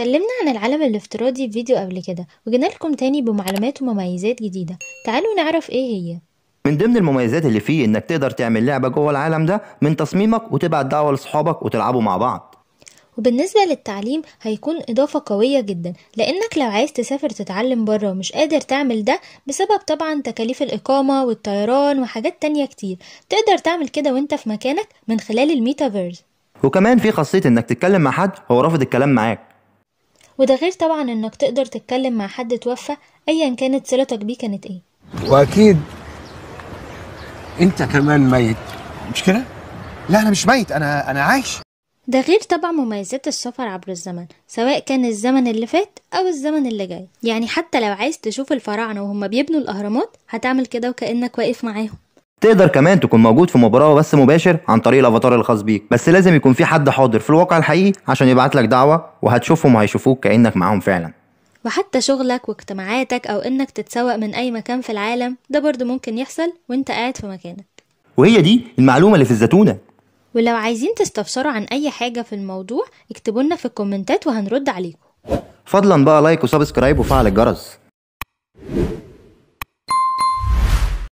اتكلمنا عن العالم الافتراضي في فيديو قبل كده وجينا لكم تاني بمعلومات ومميزات جديدة تعالوا نعرف ايه هي من ضمن المميزات اللي فيه انك تقدر تعمل لعبة جوه العالم ده من تصميمك وتبعت دعوة لاصحابك وتلعبوا مع بعض وبالنسبة للتعليم هيكون إضافة قوية جدا لأنك لو عايز تسافر تتعلم بره ومش قادر تعمل ده بسبب طبعا تكاليف الإقامة والطيران وحاجات تانية كتير تقدر تعمل كده وانت في مكانك من خلال الميتافيرس وكمان في خاصية انك تتكلم مع حد هو رافض الكلام معاك وده غير طبعا انك تقدر تتكلم مع حد اتوفى ايا كانت صلتك بيه كانت ايه واكيد انت كمان ميت مش كده لا انا مش ميت انا انا عايش ده غير طبعا مميزات السفر عبر الزمن سواء كان الزمن اللي فات او الزمن اللي جاي يعني حتى لو عايز تشوف الفراعنه وهم بيبنوا الاهرامات هتعمل كده وكانك واقف معاهم تقدر كمان تكون موجود في مباراه بس مباشر عن طريق الافاتار الخاص بيك بس لازم يكون في حد حاضر في الواقع الحقيقي عشان يبعت لك دعوه وهتشوفهم وهيشوفوك كانك معاهم فعلا وحتى شغلك واجتماعاتك او انك تتسوق من اي مكان في العالم ده برضه ممكن يحصل وانت قاعد في مكانك وهي دي المعلومه اللي في الزتونه ولو عايزين تستفسروا عن اي حاجه في الموضوع اكتبوا لنا في الكومنتات وهنرد عليكم فضلا بقى لايك وسبسكرايب وفعل الجرس